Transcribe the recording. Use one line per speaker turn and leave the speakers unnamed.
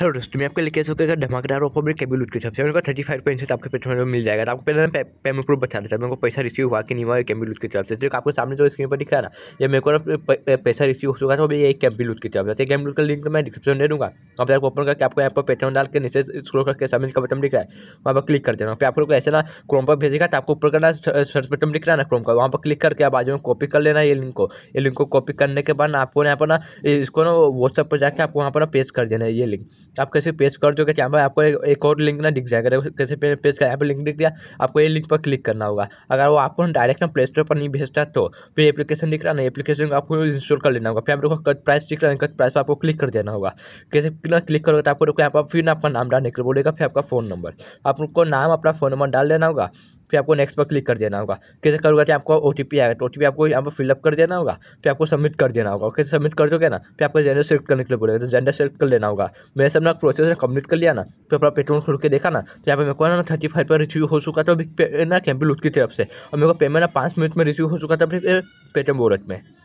hello दोस्तों मैं आपके लिए सकते हैं धमाकेदार ऑफर में कैबिल लूट के सबसे मेरे को थर्टी फाइव सेट आपके पेट्रोल में मिल जाएगा तो आपको पहले मैं पेमेंट प्रूफ बता देता मेरे को पैसा रिसीव हुआ कि नहीं हुआ कैबिल उठ के तरफ से जो तो आपको सामने जो स्क्रीन पर दिख रहा ना ये मेरे को पैसा रिसीव हो चुका था वो कैबिल उठ के लूट की तरफ से कैबिल तो का लिंक मैं डिस्क्रिप्शन दे दूँगा आप आपको ओपन करके आपको यहाँ पर पेट्रोल डाल के नीचे स्क्रोल करके सबमिट का बटन दिख रहा है वहाँ पर क्लिक कर देना फिर आपको ऐसे ना क्रोम पर भेजेगा तो आपको ऊपर करना सर्च बटन दिख रहा है ना क्रोम का वहाँ पर क्लिक करके आप आज में कॉपी कर लेना ये लिंक को ये लिंक को कॉपी करने के बाद आपको यहाँ पर ना इसको ना व्हाट्सएप पर जाकर आपको वहाँ पर ना पेस्ट कर देना है ये लिंक तो आप कैसे पेज कर दोगे यहाँ पर आपको एक और लिंक ना दिख जाएगा देखो कैसे पेज का यहाँ पर लिंक दिख दिया आपको ये लिंक पर क्लिक करना होगा अगर वो आपको डायरेक्ट ना प्ले स्टोर पर नहीं भेजता तो फिर एप्लीकेशन दिख रहा ना एप्लीकेशन को आपको इंस्टॉल कर लेना होगा फिर आप देखो कट प्राइस दिख रहा है कट प्राइस पर आपको क्लिक कर देना होगा कैसे ना क्लिक करोगे तो आपको यहाँ पर फिर ना आपका नाम डालने के बोलेगा फिर आपका फ़ोन नंबर आपको नाम अपना फ़ोन नंबर डाल देना होगा फिर आपको नेक्स्ट पर क्लिक कर देना होगा कैसे करोगे तो आपको ओ टी पी आएगा तो ओ टी पी आपको यहाँ पर फिलअप कर देना होगा फिर आपको सबमिट कर देना होगा कैसे सबमिट कर दोगे ना फिर आपको जेंडर सेलेक्ट करने के लिए बोलेगा तो जेंडर सेलेक्ट कर लेना होगा मैंने सब प्रोसेस कंप्लीट कर लिया ना तो अपना पेट्रोल खोल के देखा ना तो यहाँ पर मेरे को ना थर्टी फाइव पर रिसीव हो चुका था ना कैंपिल लूट की तरफ से और मेरे को पेमेंट ना पाँच मिनट में रिसीव हो चुका था अपने पेटीएम वॉलेट में